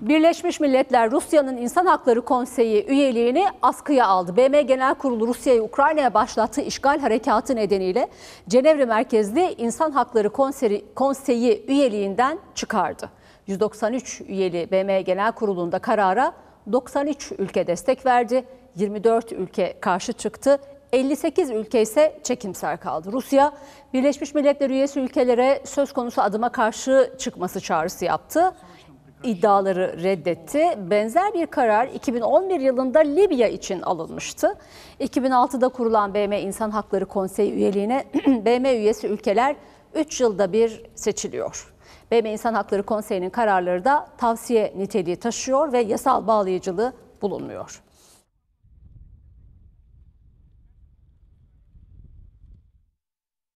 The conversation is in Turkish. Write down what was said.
Birleşmiş Milletler Rusya'nın İnsan Hakları Konseyi üyeliğini askıya aldı. BM Genel Kurulu Rusya'yı Ukrayna'ya başlattığı işgal harekatı nedeniyle Cenevre merkezli İnsan Hakları Konseyi, Konseyi üyeliğinden çıkardı. 193 üyeli BM Genel Kurulu'nda karara 93 ülke destek verdi, 24 ülke karşı çıktı, 58 ülke ise çekimser kaldı. Rusya, Birleşmiş Milletler üyesi ülkelere söz konusu adıma karşı çıkması çağrısı yaptı iddiaları reddetti. Benzer bir karar 2011 yılında Libya için alınmıştı. 2006'da kurulan BM İnsan Hakları Konseyi üyeliğine BM üyesi ülkeler 3 yılda bir seçiliyor. BM İnsan Hakları Konseyi'nin kararları da tavsiye niteliği taşıyor ve yasal bağlayıcılığı bulunmuyor.